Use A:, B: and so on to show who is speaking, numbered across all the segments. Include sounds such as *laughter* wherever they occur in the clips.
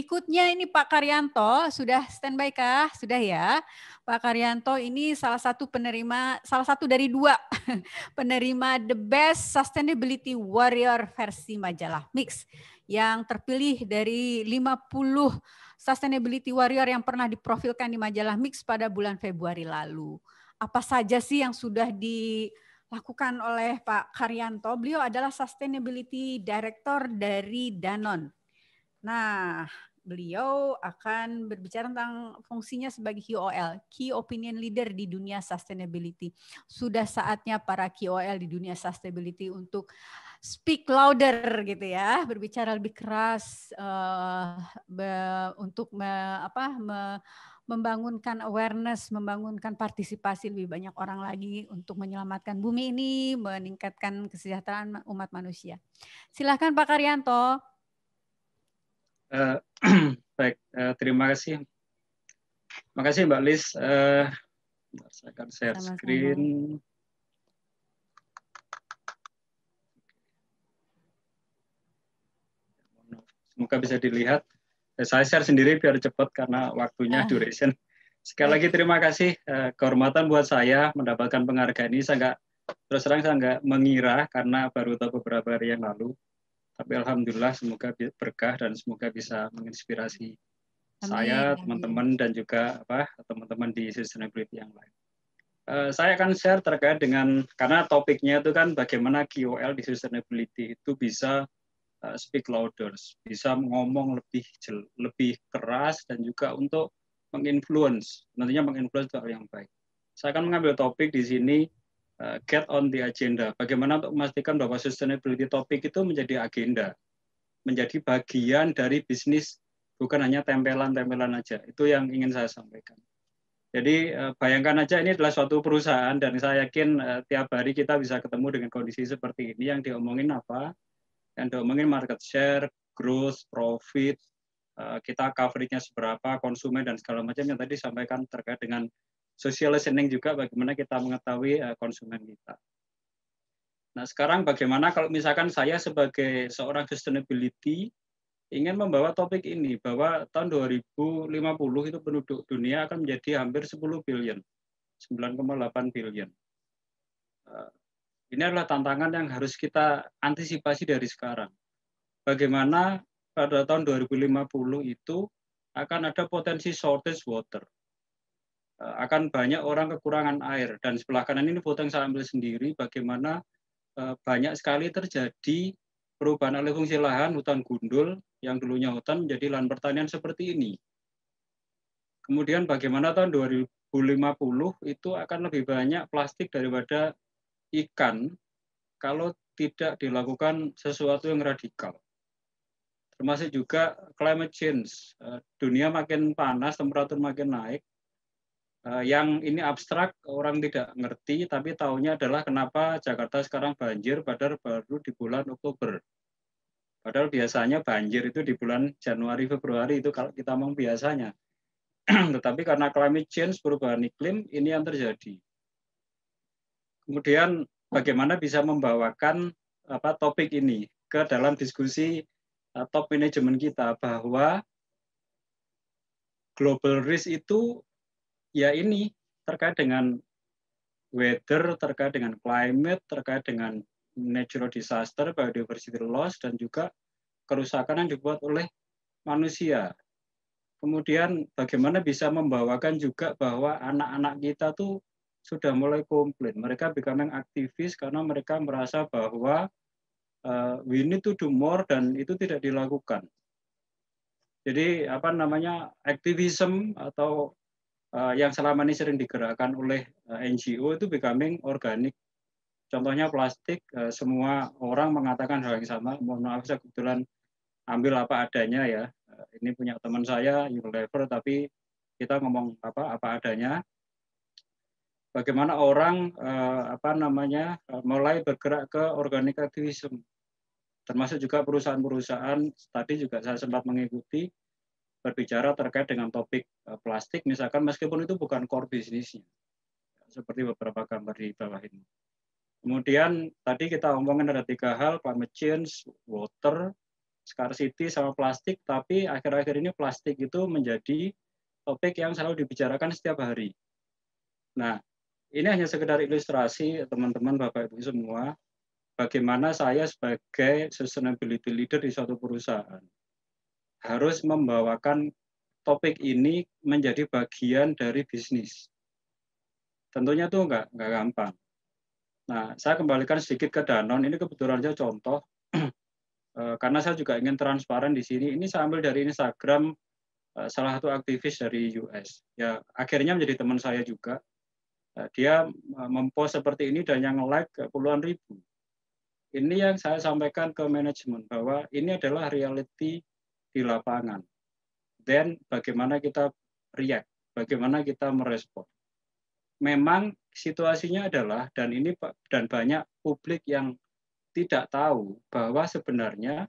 A: berikutnya ini Pak Karyanto sudah standby kah? Sudah ya. Pak Karyanto ini salah satu penerima salah satu dari dua *laughs* penerima The Best Sustainability Warrior versi majalah Mix yang terpilih dari 50 sustainability warrior yang pernah diprofilkan di majalah Mix pada bulan Februari lalu. Apa saja sih yang sudah di dilakukan oleh Pak Karyanto. Beliau adalah Sustainability Director dari Danon. Nah, beliau akan berbicara tentang fungsinya sebagai KOL, Key Opinion Leader di dunia sustainability. Sudah saatnya para KOL di dunia sustainability untuk speak louder gitu ya, berbicara lebih keras uh, be, untuk me, apa me, membangunkan awareness, membangunkan partisipasi lebih banyak orang lagi untuk menyelamatkan bumi ini, meningkatkan kesejahteraan umat manusia. Silahkan Pak Karyanto.
B: Uh, *clears throat* baik, uh, terima kasih. Terima kasih Mbak Lis. Uh, eh, saya akan share Sama -sama. screen. Semoga bisa dilihat. Saya share sendiri biar cepat karena waktunya ah. duration. Sekali lagi terima kasih kehormatan buat saya mendapatkan penghargaan ini. Saya nggak terus terang saya nggak mengira karena baru tahu beberapa hari yang lalu. Tapi alhamdulillah semoga berkah dan semoga bisa menginspirasi Amin. saya, teman-teman dan juga apa teman-teman di sustainability yang lain. Uh, saya akan share terkait dengan karena topiknya itu kan bagaimana KOL di sustainability itu bisa uh, speak louder, bisa ngomong lebih lebih keras dan juga untuk menginfluence, nantinya menginfluence itu hal yang baik. Saya akan mengambil topik di sini Eh, get on the agenda. Bagaimana untuk memastikan bahwa sustainability topik itu menjadi agenda, menjadi bagian dari bisnis, bukan hanya tempelan-tempelan aja. Itu yang ingin saya sampaikan. Jadi eh, bayangkan aja ini adalah suatu perusahaan dan saya yakin eh, tiap hari kita bisa ketemu dengan kondisi seperti ini yang diomongin apa? Yang diomongin market share, growth, profit, kita coveragenya seberapa, konsumen dan segala macam yang tadi sampaikan terkait dengan social listening juga bagaimana kita mengetahui eh, konsumen kita. Nah, sekarang bagaimana kalau misalkan saya sebagai seorang sustainability ingin membawa topik ini bahwa tahun 2050 itu penduduk dunia akan menjadi hampir 10 billion, 9,8 billion. Eh, ini adalah tantangan yang harus kita antisipasi dari sekarang. Bagaimana pada tahun 2050 itu akan ada potensi shortage water. Eh, akan banyak orang kekurangan air dan sebelah kanan ini foto yang saya ambil sendiri bagaimana eh, banyak sekali terjadi perubahan alih fungsi lahan hutan gundul yang dulunya hutan menjadi lahan pertanian seperti ini. Kemudian bagaimana tahun 2050 itu akan lebih banyak plastik daripada ikan kalau tidak dilakukan sesuatu yang radikal. Termasuk juga climate change. Eh, dunia makin panas, temperatur makin naik, Eh, yang ini abstrak orang tidak ngerti tapi tahunya adalah kenapa Jakarta sekarang banjir padahal baru di bulan Oktober. Padahal biasanya banjir itu di bulan Januari Februari itu kalau kita mau biasanya. *clears throat* Tetapi karena climate change perubahan iklim ini yang terjadi. Kemudian bagaimana bisa membawakan apa topik ini ke dalam diskusi eh, top manajemen kita bahwa global risk itu ya ini terkait dengan weather, terkait dengan climate, terkait dengan natural disaster, biodiversity loss, dan juga kerusakan yang dibuat oleh manusia. Kemudian bagaimana bisa membawakan juga bahwa anak-anak kita tuh sudah mulai komplain. Mereka becoming aktivis karena mereka merasa bahwa uh, we need to do more dan itu tidak dilakukan. Jadi apa namanya aktivisme atau Eh, yang selama ini sering digerakkan oleh eh, NGO itu becoming organik. Contohnya plastik, eh, semua orang mengatakan hal yang sama. Mohon maaf, saya kebetulan ambil apa adanya ya. Ini punya teman saya, Unilever, tapi kita ngomong apa apa adanya. Bagaimana orang apa namanya mulai bergerak ke organik aktivisme. termasuk juga perusahaan-perusahaan tadi juga saya sempat mengikuti berbicara terkait dengan topik eh, plastik misalkan meskipun itu bukan core bisnisnya seperti beberapa gambar di bawah ini. Kemudian tadi kita omongin ada tiga hal climate change, water, scarcity sama plastik tapi akhir-akhir ini plastik itu menjadi topik yang selalu dibicarakan setiap hari. Nah, ini hanya sekedar ilustrasi teman-teman Bapak Ibu semua bagaimana saya sebagai sustainability leader di suatu perusahaan harus membawakan topik ini menjadi bagian dari bisnis. Tentunya itu nggak, nggak gampang. Nah, saya kembalikan sedikit ke Danon. Ini kebetulan saja contoh. *clears throat* Eh, karena saya juga ingin transparan di sini. Ini saya ambil dari Instagram eh, salah satu aktivis dari US. Ya, akhirnya menjadi teman saya juga. Eh, dia mempost seperti ini dan yang like puluhan ribu. Ini yang saya sampaikan ke manajemen bahwa ini adalah reality di lapangan. dan bagaimana kita react, bagaimana kita merespon. Memang situasinya adalah dan ini dan banyak publik yang tidak tahu bahwa sebenarnya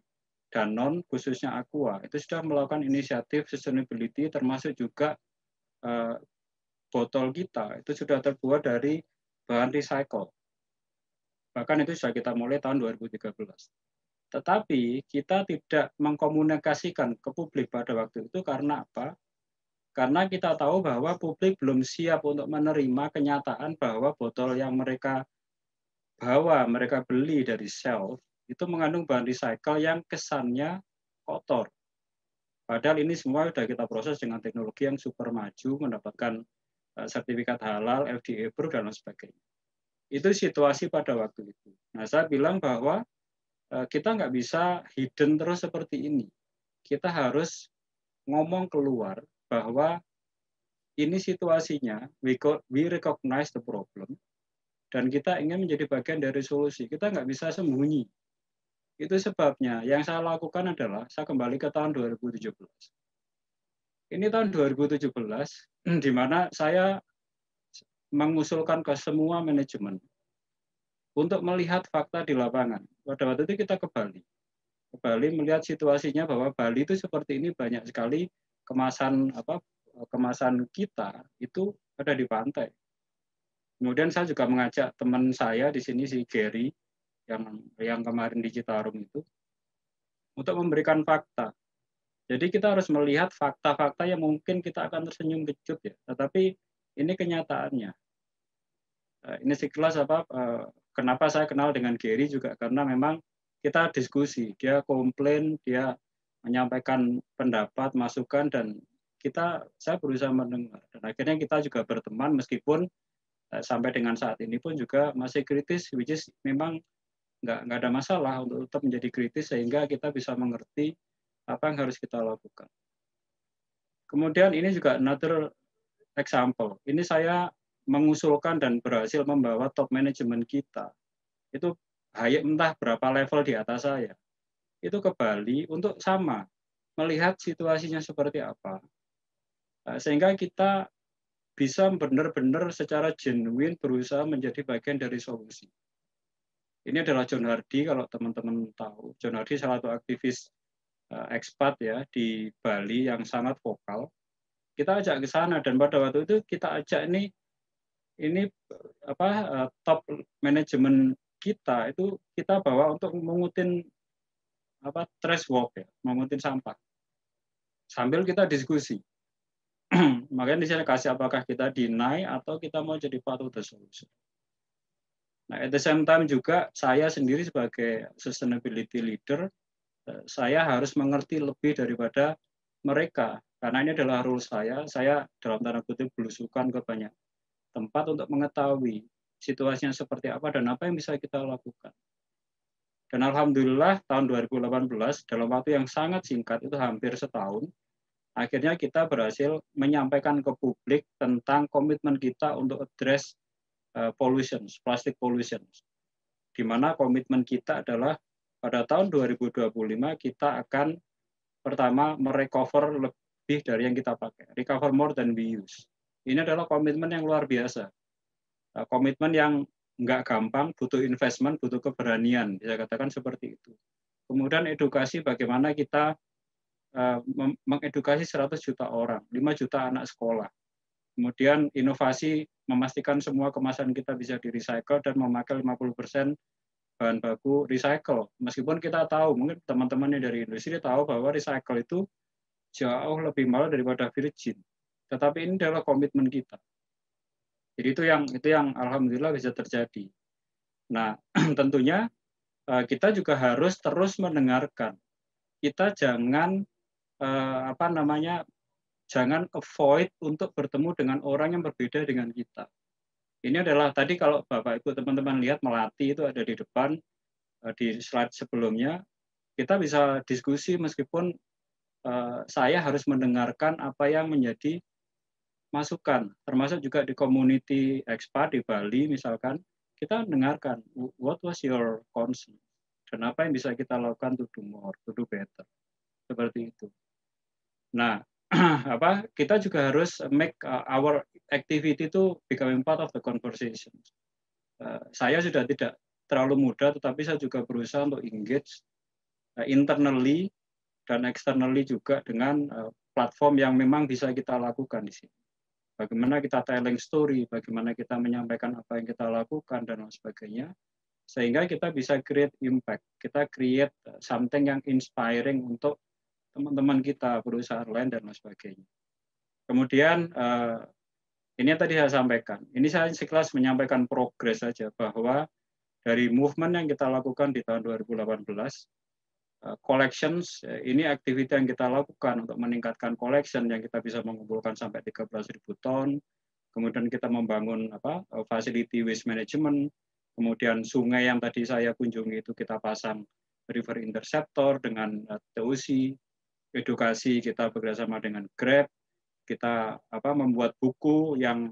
B: Danon khususnya Aqua itu sudah melakukan inisiatif sustainability termasuk juga uh, botol kita itu sudah terbuat dari bahan recycle. Bahkan itu sudah kita mulai tahun 2013. Tetapi kita tidak mengkomunikasikan ke publik pada waktu itu karena apa? Karena kita tahu bahwa publik belum siap untuk menerima kenyataan bahwa botol yang mereka bawa, mereka beli dari shelf itu mengandung bahan recycle yang kesannya kotor. Padahal ini semua sudah kita proses dengan teknologi yang super maju, mendapatkan eh, sertifikat halal, FDA dan lain sebagainya. Itu situasi pada waktu itu. Nah, saya bilang bahwa Eh, kita nggak bisa hidden terus seperti ini. Kita harus ngomong keluar bahwa ini situasinya, we, recognize the problem, dan kita ingin menjadi bagian dari solusi. Kita nggak bisa sembunyi. Itu sebabnya yang saya lakukan adalah saya kembali ke tahun 2017. Ini tahun 2017, *clears throat* di mana saya mengusulkan ke semua manajemen untuk melihat fakta di lapangan. Pada waktu itu kita ke Bali. Ke Bali melihat situasinya bahwa Bali itu seperti ini banyak sekali kemasan apa kemasan kita itu ada di pantai. Kemudian saya juga mengajak teman saya di sini si Gary yang yang kemarin di Citarum itu untuk memberikan fakta. Jadi kita harus melihat fakta-fakta yang mungkin kita akan tersenyum kecut ya. Tetapi ini kenyataannya. Eh, ini sekilas apa eh, kenapa saya kenal dengan Gary juga karena memang kita diskusi, dia komplain, dia menyampaikan pendapat, masukan dan kita saya berusaha mendengar dan akhirnya kita juga berteman meskipun eh, sampai dengan saat ini pun juga masih kritis, which is memang nggak nggak ada masalah untuk tetap menjadi kritis sehingga kita bisa mengerti apa yang harus kita lakukan. Kemudian ini juga another example. Ini saya mengusulkan dan berhasil membawa top manajemen kita itu Hayek entah berapa level di atas saya itu ke Bali untuk sama melihat situasinya seperti apa nah, sehingga kita bisa benar-benar secara genuine berusaha menjadi bagian dari solusi. Ini adalah John Hardy kalau teman-teman tahu. John Hardy salah satu aktivis eh, ekspat ya di Bali yang sangat vokal. Kita ajak ke sana dan pada waktu itu kita ajak ini ini apa eh, top manajemen kita itu kita bawa untuk mengutin apa trash walk ya, mengutin sampah. Sambil kita diskusi. *clears throat* Makanya di sini kasih apakah kita deny atau kita mau jadi part of the solution. Nah, at the same time juga saya sendiri sebagai sustainability leader, eh, saya harus mengerti lebih daripada mereka karena ini adalah rule saya. Saya dalam tanda kutip belusukan ke banyak tempat untuk mengetahui situasinya seperti apa dan apa yang bisa kita lakukan. Dan alhamdulillah tahun 2018 dalam waktu yang sangat singkat itu hampir setahun, akhirnya kita berhasil menyampaikan ke publik tentang komitmen kita untuk address eh, pollution, plastic pollution. Di mana komitmen kita adalah pada tahun 2025 kita akan pertama merecover lebih dari yang kita pakai, recover more than we use. Ini adalah komitmen yang luar biasa. Eh, komitmen yang nggak gampang, butuh investment, butuh keberanian, bisa katakan seperti itu. Kemudian edukasi bagaimana kita eh, mengedukasi 100 juta orang, 5 juta anak sekolah. Kemudian inovasi memastikan semua kemasan kita bisa di-recycle dan memakai 50% bahan baku recycle. Meskipun kita tahu, mungkin teman-teman yang dari industri tahu bahwa recycle itu jauh lebih mahal daripada virgin tetapi ini adalah komitmen kita. Jadi itu yang itu yang alhamdulillah bisa terjadi. Nah, *clears throat* tentunya eh, kita juga harus terus mendengarkan. Kita jangan eh, apa namanya? jangan avoid untuk bertemu dengan orang yang berbeda dengan kita. Ini adalah tadi kalau Bapak Ibu teman-teman lihat Melati itu ada di depan eh, di slide sebelumnya, kita bisa diskusi meskipun saya harus mendengarkan apa yang menjadi masukan, termasuk juga di community expat di Bali misalkan, kita dengarkan what was your concern dan apa yang bisa kita lakukan to do more, to do better. Seperti itu. Nah, *clears throat* apa kita juga harus make uh, our activity itu becoming part of the conversation. Uh, saya sudah tidak terlalu muda, tetapi saya juga berusaha untuk engage uh, internally dan externally juga dengan uh, platform yang memang bisa kita lakukan di sini bagaimana kita telling story, bagaimana kita menyampaikan apa yang kita lakukan dan lain sebagainya, sehingga kita bisa create impact, kita create something yang inspiring untuk teman-teman kita, perusahaan lain dan lain sebagainya. Kemudian eh, ini yang tadi saya sampaikan, ini saya sekelas menyampaikan progres saja bahwa dari movement yang kita lakukan di tahun 2018 Eh, collections eh, ini aktivitas yang kita lakukan untuk meningkatkan collection yang kita bisa mengumpulkan sampai ribu ton. Kemudian kita membangun apa eh, facility waste management, kemudian sungai yang tadi saya kunjungi itu kita pasang river interceptor dengan TOC, edukasi kita bekerjasama dengan Grab, kita apa membuat buku yang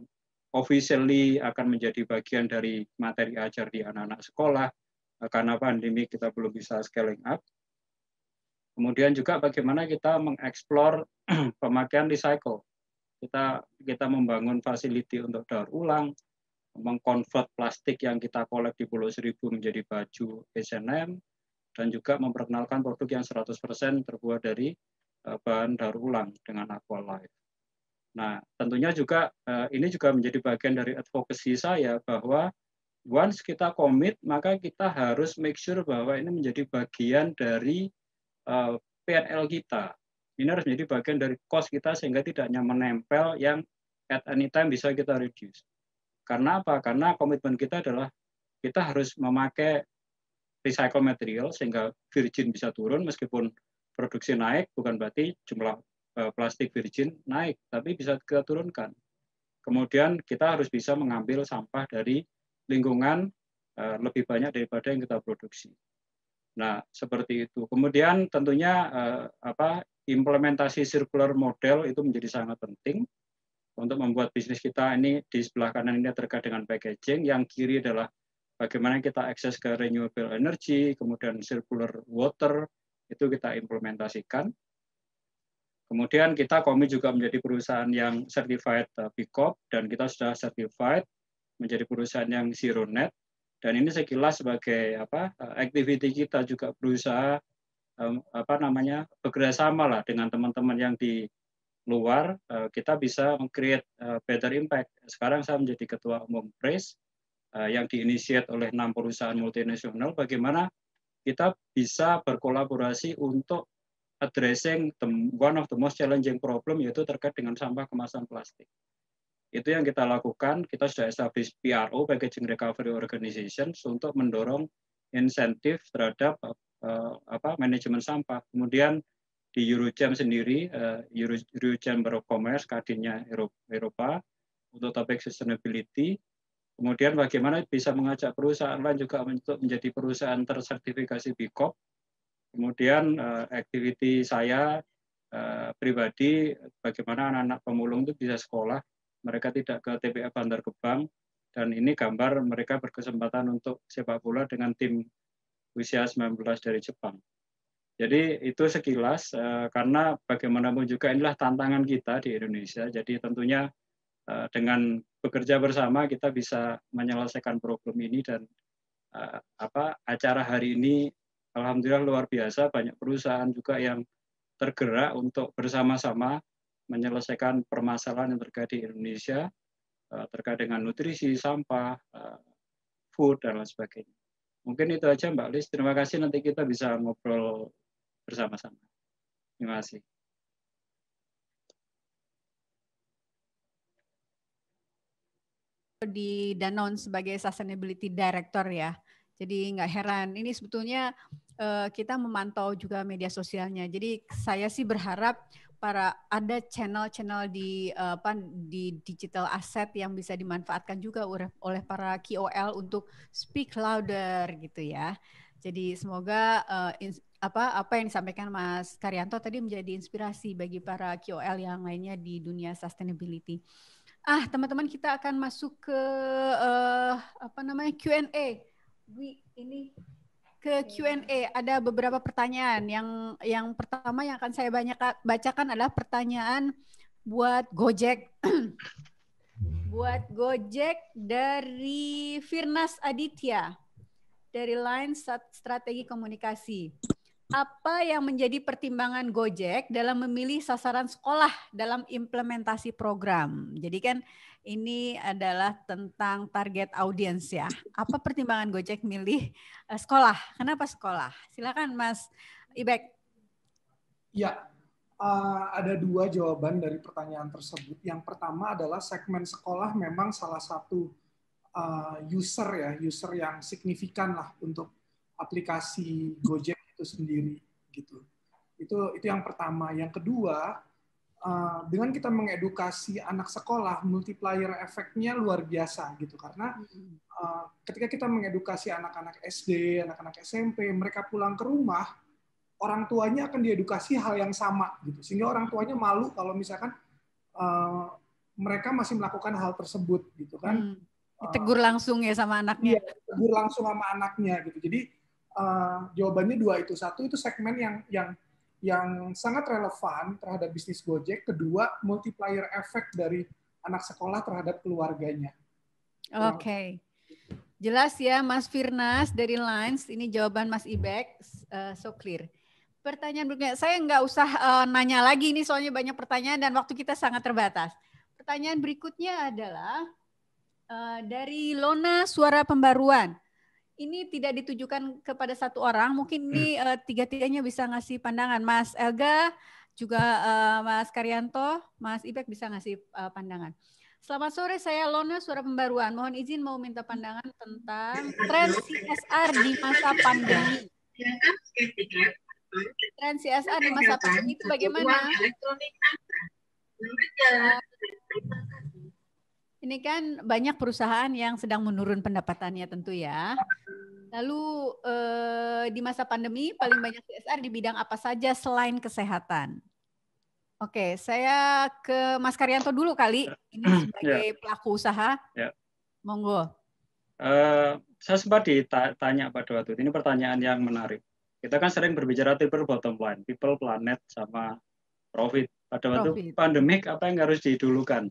B: officially akan menjadi bagian dari materi ajar di anak-anak sekolah karena pandemi kita belum bisa scaling up Kemudian juga bagaimana kita mengeksplor *clears throat* pemakaian recycle. Kita kita membangun fasiliti untuk daur ulang, mengkonvert plastik yang kita kolek di Pulau Seribu menjadi baju H&M, dan juga memperkenalkan produk yang 100% terbuat dari eh, bahan daur ulang dengan aqua life. Nah, tentunya juga eh, ini juga menjadi bagian dari advokasi saya bahwa once kita komit, maka kita harus make sure bahwa ini menjadi bagian dari Eh, PNL kita. Ini harus menjadi bagian dari cost kita sehingga tidak hanya menempel yang at any time bisa kita reduce. Karena apa? Karena komitmen kita adalah kita harus memakai recycle material sehingga virgin bisa turun meskipun produksi naik bukan berarti jumlah eh, plastik virgin naik tapi bisa kita turunkan. Kemudian kita harus bisa mengambil sampah dari lingkungan eh, lebih banyak daripada yang kita produksi. Nah, seperti itu. Kemudian tentunya eh, apa implementasi circular model itu menjadi sangat penting untuk membuat bisnis kita ini di sebelah kanan ini terkait dengan packaging, yang kiri adalah bagaimana kita akses ke renewable energy, kemudian circular water itu kita implementasikan. Kemudian kita Komi juga menjadi perusahaan yang certified eh, B Corp dan kita sudah certified menjadi perusahaan yang zero net dan ini sekilas sebagai apa eh, activity kita juga berusaha apa namanya bekerja sama lah dengan teman-teman yang di luar eh, kita bisa create eh, better impact. Sekarang saya menjadi ketua umum Brace yang diinisiat oleh enam perusahaan multinasional. Bagaimana kita bisa berkolaborasi untuk addressing the, one of the most challenging problem yaitu terkait dengan sampah kemasan plastik. Itu yang kita lakukan, kita sudah establish PRO, Packaging Recovery Organization untuk mendorong insentif terhadap uh, apa manajemen sampah. Kemudian di Eurojam sendiri, uh, eh, Euro, Commerce, kadinnya Eropa, untuk topik sustainability. Kemudian bagaimana bisa mengajak perusahaan lain juga untuk menjadi perusahaan tersertifikasi Corp Kemudian uh, activity saya uh, pribadi, bagaimana anak-anak pemulung itu bisa sekolah mereka tidak ke TPA Bandar Gebang dan ini gambar mereka berkesempatan untuk sepak bola dengan tim usia 19 dari Jepang. Jadi itu sekilas eh, karena bagaimanapun juga inilah tantangan kita di Indonesia. Jadi tentunya eh, dengan bekerja bersama kita bisa menyelesaikan problem ini dan eh, apa acara hari ini alhamdulillah luar biasa banyak perusahaan juga yang tergerak untuk bersama-sama menyelesaikan permasalahan yang terkait di Indonesia eh, terkait dengan nutrisi, sampah, eh, food, dan lain sebagainya. Mungkin itu aja Mbak Lis. Terima kasih. Nanti kita bisa ngobrol bersama-sama. Terima kasih.
A: di Danon sebagai Sustainability Director ya. Jadi nggak heran, ini sebetulnya eh, kita memantau juga media sosialnya. Jadi saya sih berharap para ada channel-channel di eh, apa di digital asset yang bisa dimanfaatkan juga oleh para KOL untuk speak louder gitu ya. Jadi semoga eh, apa apa yang disampaikan Mas Karyanto tadi menjadi inspirasi bagi para KOL yang lainnya di dunia sustainability. Ah, teman-teman kita akan masuk ke uh, apa namanya Q&A. ini ke Q&A ada beberapa pertanyaan yang yang pertama yang akan saya banyak bacakan adalah pertanyaan buat Gojek *clears throat* buat Gojek dari Firnas Aditya dari Line Strategi Komunikasi. Apa yang menjadi pertimbangan Gojek dalam memilih sasaran sekolah dalam implementasi program? Jadi kan ini adalah tentang target audiens ya. Apa pertimbangan Gojek milih eh, sekolah? Kenapa sekolah? Silakan Mas Ibek.
C: Ya, eh, ada dua jawaban dari pertanyaan tersebut. Yang pertama adalah segmen sekolah memang salah satu eh, user ya, user yang signifikan lah untuk aplikasi Gojek itu sendiri gitu. Itu itu yang pertama. Yang kedua, Eh, dengan kita mengedukasi anak sekolah, multiplier efeknya luar biasa gitu. Karena eh, ketika kita mengedukasi anak-anak SD, anak-anak SMP, mereka pulang ke rumah, orang tuanya akan diedukasi hal yang sama gitu. Sehingga orang tuanya malu kalau misalkan eh, mereka masih melakukan hal tersebut gitu kan. Hmm. Ditegur langsung ya sama anaknya. Iya, tegur langsung sama anaknya gitu. Jadi jawabannya dua itu. Satu itu segmen yang yang yang sangat relevan terhadap bisnis Gojek, kedua multiplier efek dari anak sekolah terhadap keluarganya. Oke. Okay.
A: Jelas ya Mas Firnas dari Lines, ini jawaban Mas Ibek, uh, so clear. Pertanyaan berikutnya, saya nggak usah uh, nanya lagi ini soalnya banyak pertanyaan dan waktu kita sangat terbatas. Pertanyaan berikutnya adalah uh, dari Lona Suara Pembaruan ini tidak ditujukan kepada satu orang. Mungkin ini uh, tiga-tiganya bisa ngasih pandangan. Mas Elga, juga uh, Mas Karyanto, Mas Ibek bisa ngasih uh, pandangan. Selamat sore, saya Lona Suara Pembaruan. Mohon izin mau minta pandangan tentang tren CSR di masa pandemi. Tren CSR di masa pandemi itu bagaimana? Ini kan banyak perusahaan yang sedang menurun pendapatannya tentu ya. Lalu eh, di masa pandemi paling banyak CSR di bidang apa saja selain kesehatan? Oke, saya ke Mas Karyanto dulu kali
B: ini *clears throat* ya. sebagai yeah.
A: pelaku usaha. Yeah. Monggo.
B: Uh, saya sempat ditanya pada waktu itu ini pertanyaan yang menarik. Kita kan sering berbicara tipe bottom line, people, planet, sama profit. Pada waktu pandemik apa yang harus didulukan?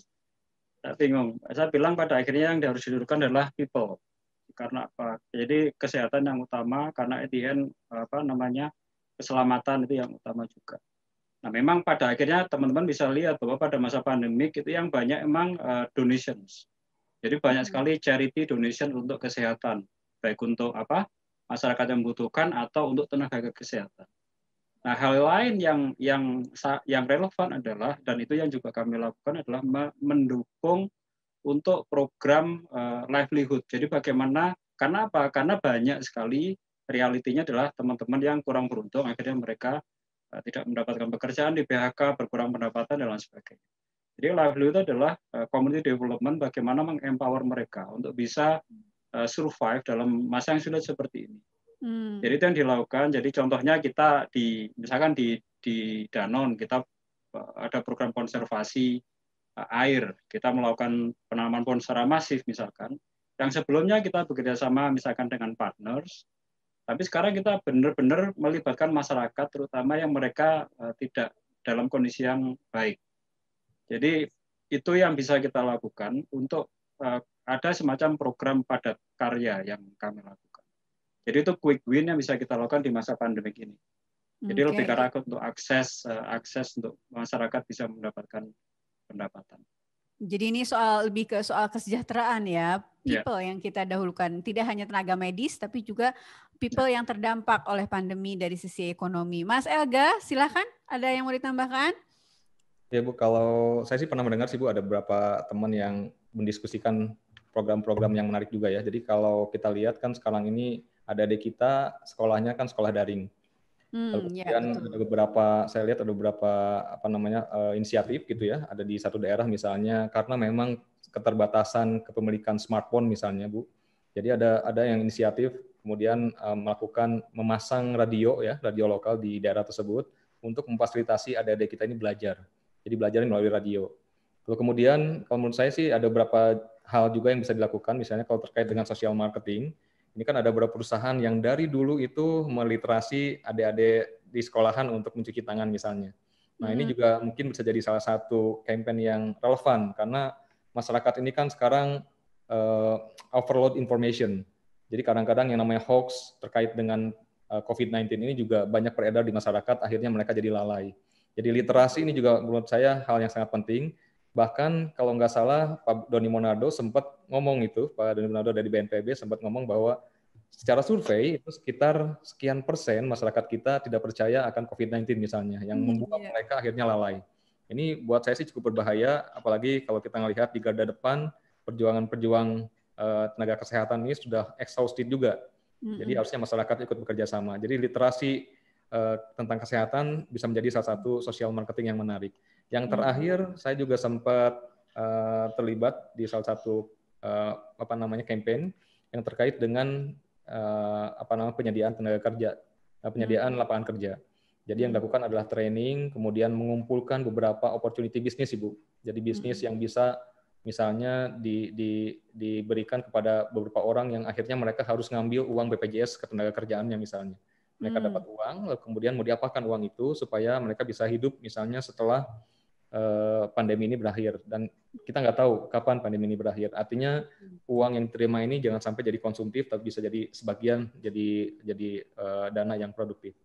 B: bingung. Saya bilang pada akhirnya yang harus didudukan adalah people. Karena apa? Jadi kesehatan yang utama karena at the apa namanya keselamatan itu yang utama juga. Nah, memang pada akhirnya teman-teman bisa lihat bahwa pada masa pandemik itu yang banyak emang uh, donations. Jadi banyak hmm. sekali charity donation untuk kesehatan, baik untuk apa masyarakat yang membutuhkan atau untuk tenaga kesehatan. Nah, hal lain yang yang yang relevan adalah dan itu yang juga kami lakukan adalah mendukung untuk program uh, livelihood. Jadi bagaimana karena apa? Karena banyak sekali realitinya adalah teman-teman yang kurang beruntung akhirnya mereka uh, tidak mendapatkan pekerjaan di PHK, berkurang pendapatan dan lain sebagainya. Jadi livelihood adalah uh, community development bagaimana mengempower mereka untuk bisa uh, survive dalam masa yang sulit seperti ini. Hmm. Jadi itu yang dilakukan. Jadi contohnya kita di misalkan di di Danon kita eh, ada program konservasi eh, air. Kita melakukan penanaman pohon secara masif misalkan. Yang sebelumnya kita bekerja sama misalkan dengan partners, tapi sekarang kita benar-benar melibatkan masyarakat terutama yang mereka eh, tidak dalam kondisi yang baik. Jadi itu yang bisa kita lakukan untuk ada semacam program padat karya yang kami lakukan. Jadi itu quick win yang bisa kita lakukan di masa pandemi ini.
D: Jadi okay. lebih ke
B: untuk akses eh, akses untuk masyarakat bisa mendapatkan pendapatan.
A: Jadi ini soal lebih ke soal kesejahteraan ya iya. people yeah. yang kita dahulukan. Tidak hanya tenaga medis tapi juga people yeah. yang terdampak oleh pandemi dari sisi ekonomi. Mas Elga, silakan ada yang mau ditambahkan?
E: Ya Bu, kalau saya sih pernah mendengar sih Bu ada beberapa teman yang mendiskusikan program-program yang menarik juga ya. Jadi kalau kita lihat kan sekarang ini ada adik kita sekolahnya kan sekolah daring.
D: Hmm, ya, kemudian ya, ada
E: beberapa saya lihat ada beberapa apa namanya uh, inisiatif gitu ya, ada di satu daerah misalnya karena memang keterbatasan kepemilikan smartphone misalnya Bu. Jadi ada ada yang inisiatif kemudian uh, melakukan memasang radio ya, radio lokal di daerah tersebut untuk memfasilitasi adik-adik kita ini belajar. Jadi belajar melalui radio. Lalu kemudian kalau menurut saya sih ada beberapa hal juga yang bisa dilakukan misalnya kalau terkait dengan social marketing ini kan ada beberapa perusahaan yang dari dulu itu meliterasi adik-adik di sekolahan untuk mencuci tangan misalnya. Nah, ini hmm. juga mungkin bisa jadi salah satu campaign yang relevan karena masyarakat ini kan sekarang uh, overload information. Jadi kadang-kadang yang namanya hoax terkait dengan uh, eh, COVID-19 ini juga banyak beredar di masyarakat, akhirnya mereka jadi lalai. Jadi literasi ini juga menurut saya hal yang sangat penting Bahkan kalau nggak salah Pak Doni Monardo sempat ngomong itu, Pak Doni Monardo dari BNPB sempat ngomong bahwa secara survei itu sekitar sekian persen masyarakat kita tidak percaya akan COVID-19 misalnya, yang hmm, membuat iya. mereka akhirnya lalai. Ini buat saya sih cukup berbahaya, apalagi kalau kita melihat di garda depan perjuangan-perjuang eh, tenaga kesehatan ini sudah exhausted juga. Hmm. Jadi harusnya masyarakat ikut bekerja sama. Jadi literasi uh, tentang kesehatan bisa menjadi salah satu social marketing yang menarik. Yang hmm. terakhir saya juga sempat uh, terlibat di salah satu uh, apa namanya campaign yang terkait dengan uh, apa namanya penyediaan tenaga kerja, uh, penyediaan hmm. lapangan kerja. Jadi yang hmm. dilakukan adalah training, kemudian mengumpulkan beberapa opportunity bisnis, ibu. Jadi bisnis yang bisa misalnya di, di, diberikan kepada beberapa orang yang akhirnya mereka harus ngambil uang BPJS ketenaga kerjaannya misalnya. Mereka hmm. dapat uang, lalu kemudian mau diapakan uang itu supaya mereka bisa hidup misalnya setelah Eh, pandemi ini berakhir dan kita nggak tahu kapan pandemi ini berakhir. Artinya uang yang diterima ini jangan sampai jadi konsumtif tapi bisa jadi sebagian jadi jadi uh, dana yang produktif.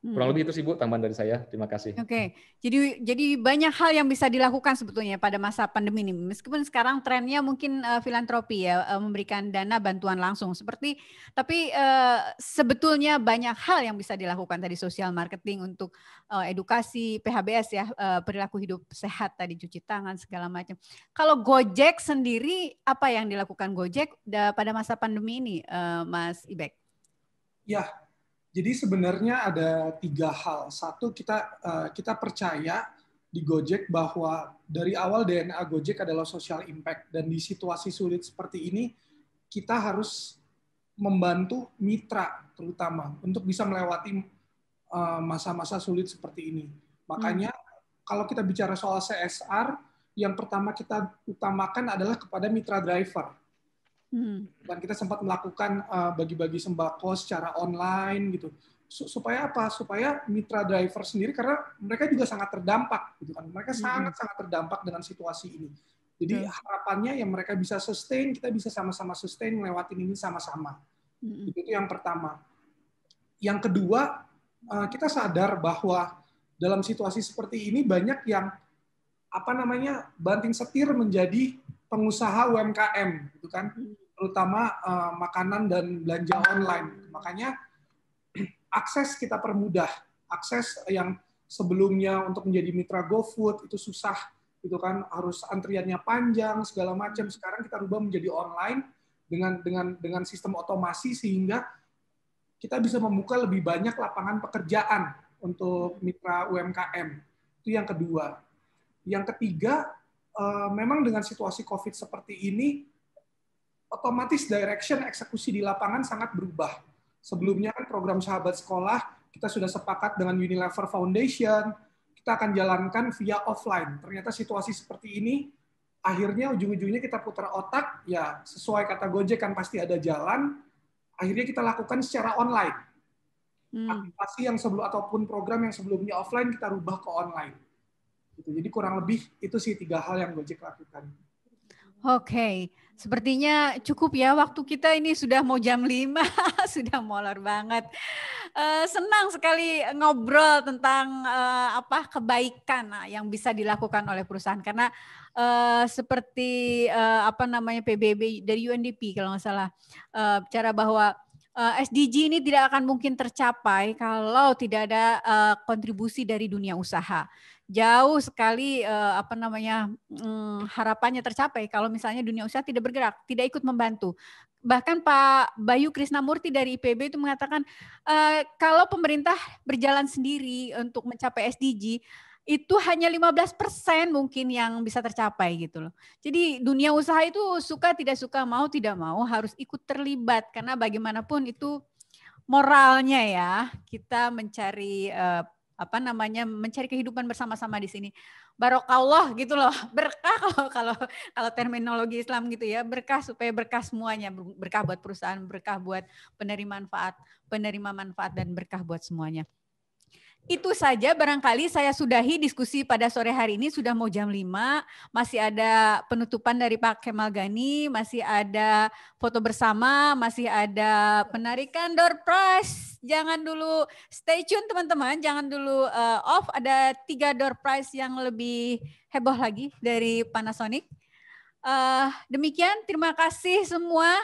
E: Kurang hmm. lebih itu sih Bu tambahan dari saya. Terima kasih. Oke.
A: Okay. Jadi jadi banyak hal yang bisa dilakukan sebetulnya pada masa pandemi ini. Meskipun sekarang trennya mungkin uh, filantropi ya uh, memberikan dana bantuan langsung seperti tapi uh, sebetulnya banyak hal yang bisa dilakukan tadi sosial marketing untuk uh, edukasi PHBS ya uh, perilaku hidup sehat tadi cuci tangan segala macam. Kalau Gojek sendiri apa yang dilakukan Gojek pada masa pandemi ini uh, Mas Ibek?
C: Ya, jadi sebenarnya ada tiga hal. Satu kita uh, kita percaya di Gojek bahwa dari awal DNA Gojek adalah social impact dan di situasi sulit seperti ini kita harus membantu mitra terutama untuk bisa melewati eh, masa-masa uh, sulit seperti ini. Makanya hmm. kalau kita bicara soal CSR, yang pertama kita utamakan adalah kepada mitra driver. Hmm. Dan kita sempat melakukan bagi eh, bagi-bagi sembako secara online gitu. Supaya apa? Supaya mitra driver sendiri karena mereka juga sangat terdampak gitu kan. Mereka sangat-sangat hmm. Sangat, terdampak dengan situasi ini. Jadi hmm. harapannya yang mereka bisa sustain, kita bisa sama-sama sustain melewati ini sama-sama. Hmm. Itu, itu yang pertama. Yang kedua, uh, kita sadar bahwa dalam situasi seperti ini banyak yang apa namanya banting setir menjadi pengusaha UMKM gitu kan hmm. terutama uh, makanan dan belanja online makanya *clears throat* akses kita permudah akses yang sebelumnya untuk menjadi mitra GoFood itu susah gitu kan harus antriannya panjang segala macam hmm. sekarang kita rubah menjadi online dengan dengan dengan sistem otomasi sehingga kita bisa membuka lebih banyak lapangan pekerjaan untuk mitra UMKM itu yang kedua yang ketiga Eh, memang dengan situasi COVID seperti ini, otomatis direction eksekusi di lapangan sangat berubah. Sebelumnya kan program sahabat sekolah, kita sudah sepakat dengan Unilever Foundation, kita akan jalankan via offline. Ternyata situasi seperti ini, akhirnya ujung-ujungnya kita putar otak, ya sesuai kata Gojek kan pasti ada jalan, akhirnya kita lakukan secara online. Hmm. Aktivasi yang sebelum ataupun program yang sebelumnya offline kita rubah ke online Gitu. Jadi kurang lebih itu sih tiga hal yang Gojek lakukan.
A: Oke, okay. sepertinya cukup ya waktu kita ini sudah mau jam 5, *laughs* sudah molor banget. Eh, senang sekali ngobrol tentang eh, apa kebaikan ah, yang bisa dilakukan oleh perusahaan karena uh, seperti uh, apa namanya PBB dari UNDP kalau nggak salah uh, bicara bahwa uh, SDG ini tidak akan mungkin tercapai kalau tidak ada uh, kontribusi dari dunia usaha jauh sekali eh, apa namanya um, harapannya tercapai kalau misalnya dunia usaha tidak bergerak, tidak ikut membantu. Bahkan Pak Bayu Krisnamurti dari IPB itu mengatakan eh, kalau pemerintah berjalan sendiri untuk mencapai SDG itu hanya 15% mungkin yang bisa tercapai gitu loh. Jadi dunia usaha itu suka tidak suka, mau tidak mau harus ikut terlibat karena bagaimanapun itu moralnya ya kita mencari uh, apa namanya mencari kehidupan bersama-sama di sini. Barokallah gitu loh, *laughs* berkah kalau kalau kalau terminologi Islam gitu ya, berkah supaya berkah semuanya, berkah buat perusahaan, berkah buat penerima manfaat, penerima manfaat dan berkah buat semuanya. Itu saja barangkali saya sudahi diskusi pada sore hari ini sudah mau jam 5, masih ada penutupan dari Pak Kemal Gani, masih ada foto bersama, masih ada penarikan door prize. Jangan dulu stay tune teman-teman, jangan dulu uh, off ada tiga door prize yang lebih heboh lagi dari Panasonic. Uh, demikian terima kasih semua.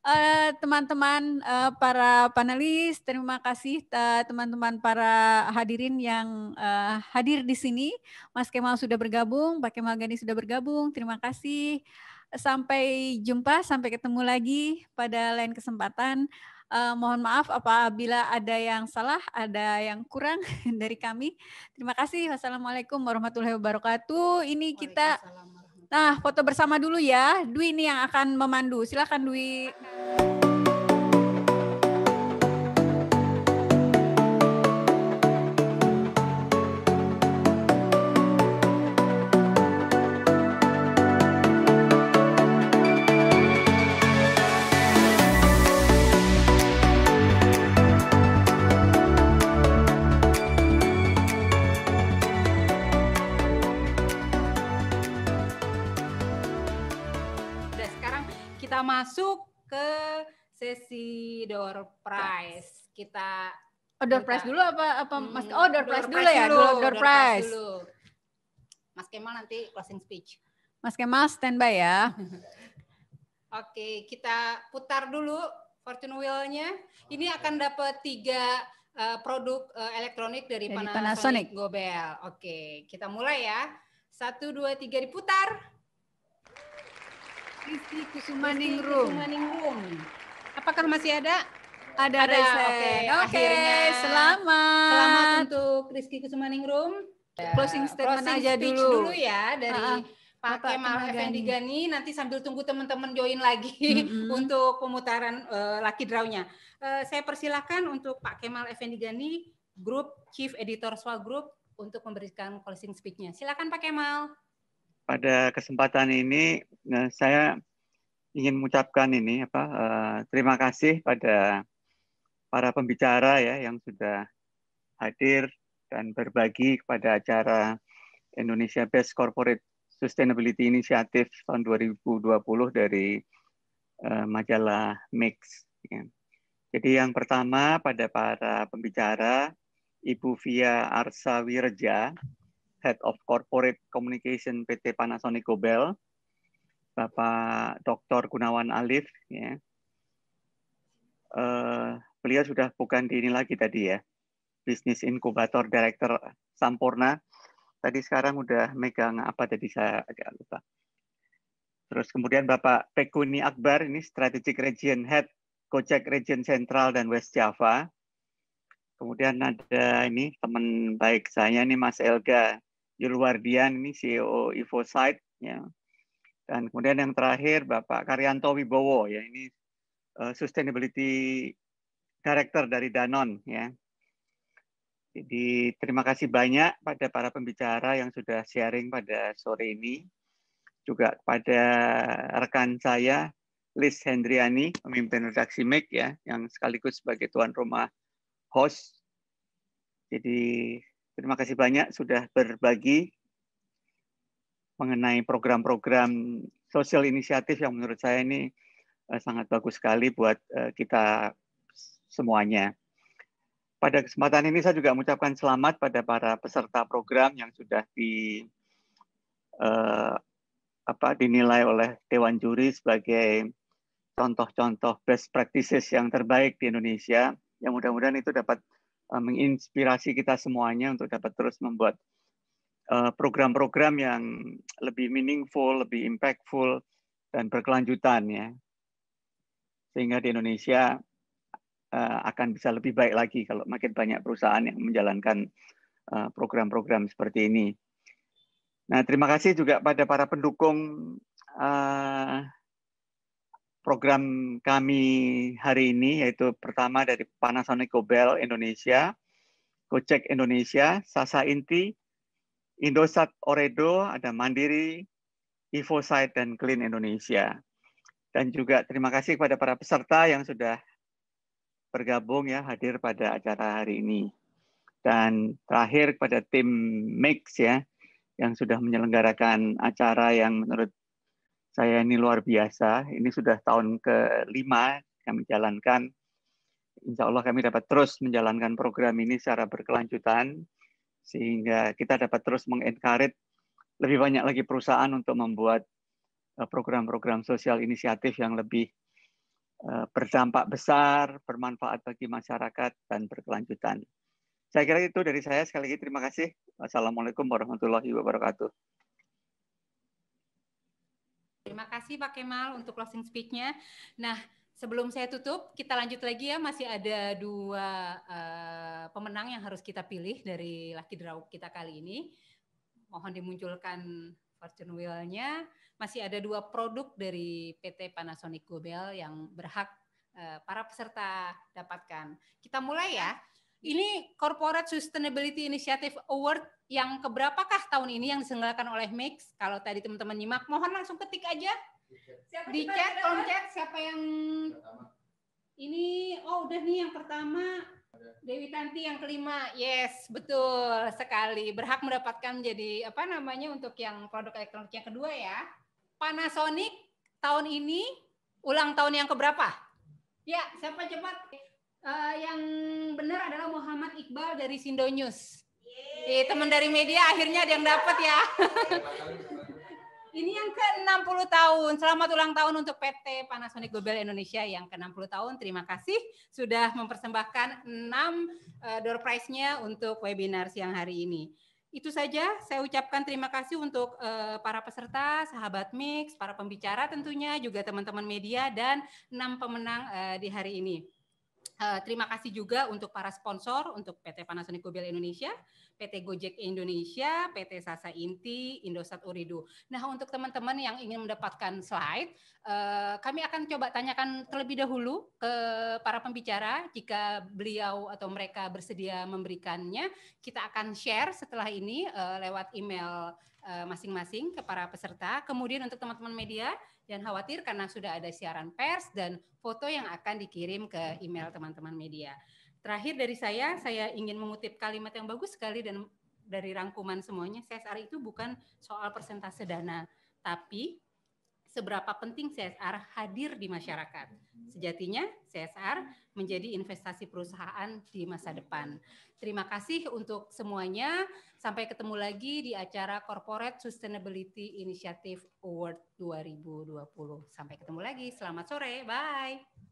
A: Eh, teman-teman uh, uh, para panelis, terima kasih eh, teman-teman uh, para hadirin yang uh, hadir di sini. Mas Kemal sudah bergabung, Pak Kemal Gani sudah bergabung. Terima kasih. Sampai jumpa, sampai ketemu lagi pada lain kesempatan. Uh, mohon maaf apabila ada yang salah, ada yang kurang *laughs* dari kami. Terima kasih. Wassalamualaikum warahmatullahi wabarakatuh. Ini kita Nah, foto bersama dulu ya. Dwi ini yang akan memandu. Silakan Dwi.
F: masuk ke sesi door prize. Kita
A: oh, door prize dulu apa apa Mas Oh, door, prize dulu ya. Dulu, door, prize.
F: Mas Kemal nanti closing speech.
A: Mas Kemal standby ya.
F: *laughs* Oke, kita putar dulu fortune wheel-nya. Ini akan dapat tiga uh, produk uh, elektronik dari, Panasonic, Panasonic Gobel. Oke, kita mulai ya. Satu, dua, tiga diputar. Rizky Kusumaning Room. Room. Apakah masih ada? Ada, ada. Oke, okay. okay. selamat. Selamat untuk Rizky Kusumaning Room. Ya. Closing statement Closing aja dulu. dulu ya dari uh -huh. Pak Kemal Effendi Gani nanti sambil tunggu teman-teman join lagi mm-hmm. *laughs* untuk pemutaran uh, Lucky Draw-nya. Uh, saya persilahkan untuk Pak Kemal Effendi Gani, Group Chief Editor Swa Group untuk memberikan closing speech-nya. Silakan Pak Kemal
D: pada kesempatan ini eh, saya ingin mengucapkan ini apa eh, terima kasih pada para pembicara ya yang sudah hadir dan berbagi kepada acara Indonesia Best Corporate Sustainability Initiative tahun 2020 dari eh, majalah Mix. Ya. Jadi yang pertama pada para pembicara Ibu Via Arsa Wirja Head of Corporate Communication PT Panasonic Gobel, Bapak Dr. Gunawan Alif. Ya. Uh, beliau sudah bukan di ini lagi tadi ya, Business Incubator Director Sampurna. Tadi sekarang udah megang apa tadi saya agak lupa. Terus kemudian Bapak Pekuni Akbar ini Strategic Region Head Gojek Region Central dan West Java. Kemudian ada ini teman baik saya ini Mas Elga Yulwardian ini CEO Evosite ya. Dan kemudian yang terakhir Bapak Karyanto Wibowo ya ini uh, sustainability director dari Danon ya. Jadi terima kasih banyak pada para pembicara yang sudah sharing pada sore ini. Juga pada rekan saya Liz Hendriani, pemimpin redaksi MIG ya, yang sekaligus sebagai tuan rumah host. Jadi Terima kasih banyak sudah berbagi mengenai program-program sosial inisiatif yang menurut saya ini eh, sangat bagus sekali buat eh, kita semuanya. Pada kesempatan ini saya juga mengucapkan selamat pada para peserta program yang sudah di eh, apa dinilai oleh dewan juri sebagai contoh-contoh best practices yang terbaik di Indonesia. Yang mudah-mudahan itu dapat Eh, menginspirasi kita semuanya untuk dapat terus membuat eh, program-program yang lebih meaningful, lebih impactful, dan berkelanjutan ya. Sehingga di Indonesia eh, akan bisa lebih baik lagi kalau makin banyak perusahaan yang menjalankan program-program program seperti ini. Nah, terima kasih juga pada para pendukung uh, program kami hari ini yaitu pertama dari Panasonic Gobel Indonesia, Gojek Indonesia, Sasa Inti, Indosat Oredo, ada Mandiri, Evosite, dan Clean Indonesia. Dan juga terima kasih kepada para peserta yang sudah bergabung ya hadir pada acara hari ini. Dan terakhir kepada tim Mix ya yang sudah menyelenggarakan acara yang menurut saya ini luar biasa. Ini sudah tahun kelima kami jalankan. Insya Allah kami dapat terus menjalankan program ini secara berkelanjutan sehingga kita dapat terus mengencourage lebih banyak lagi perusahaan untuk membuat eh, program-program sosial inisiatif yang lebih eh, berdampak besar, bermanfaat bagi masyarakat, dan berkelanjutan. Saya kira itu dari saya. Sekali lagi terima kasih. Wassalamualaikum warahmatullahi wabarakatuh.
F: Terima kasih Pak Kemal untuk closing speak-nya. Nah, sebelum saya tutup, kita lanjut lagi ya. Masih ada dua uh, pemenang yang harus kita pilih dari Lucky Draw kita kali ini. Mohon dimunculkan fortune wheel-nya. Masih ada dua produk dari PT Panasonic Gobel yang berhak uh, para peserta dapatkan. Kita mulai ya. Ini Corporate Sustainability Initiative Award yang keberapakah tahun ini yang diselenggarakan oleh Mix? Kalau tadi teman-teman nyimak, mohon langsung ketik aja.
A: Siapa di chat, kolom chat,
F: siapa yang ini? Oh, udah nih yang pertama. Dewi Tanti yang kelima, yes, betul sekali. Berhak mendapatkan jadi apa namanya untuk yang produk elektronik yang kedua ya. Panasonic tahun ini ulang tahun yang keberapa? Ya, siapa cepat? uh, yang benar adalah Muhammad Iqbal dari Sindo News. Eh, teman dari media akhirnya ada yang dapat ya. *laughs* Ini yang ke-60 tahun. Selamat ulang tahun untuk PT Panasonic Global Indonesia yang ke-60 tahun. Terima kasih sudah mempersembahkan 6 eh, door prize-nya untuk webinar siang hari ini. Itu saja saya ucapkan terima kasih untuk eh, para peserta, sahabat Mix, para pembicara tentunya, juga teman-teman media dan 6 pemenang di hari ini. Uh, terima kasih juga untuk para sponsor, untuk PT Panasonic Gobel Indonesia, PT Gojek Indonesia, PT Sasa Inti, Indosat Uridu. Nah, untuk teman-teman yang ingin mendapatkan slide, uh, kami akan coba tanyakan terlebih dahulu ke para pembicara. Jika beliau atau mereka bersedia memberikannya, kita akan share setelah ini uh, lewat email masing-masing ke para peserta. Kemudian untuk teman-teman media, Jangan khawatir karena sudah ada siaran pers dan foto yang akan dikirim ke email teman-teman media. Terakhir dari saya, saya ingin mengutip kalimat yang bagus sekali dan dari rangkuman semuanya, CSR itu bukan soal persentase dana, tapi seberapa penting CSR hadir di masyarakat. Sejatinya CSR menjadi investasi perusahaan di masa depan. Terima kasih untuk semuanya. Sampai ketemu lagi di acara Corporate Sustainability Initiative Award 2020. Sampai ketemu lagi. Selamat sore. Bye.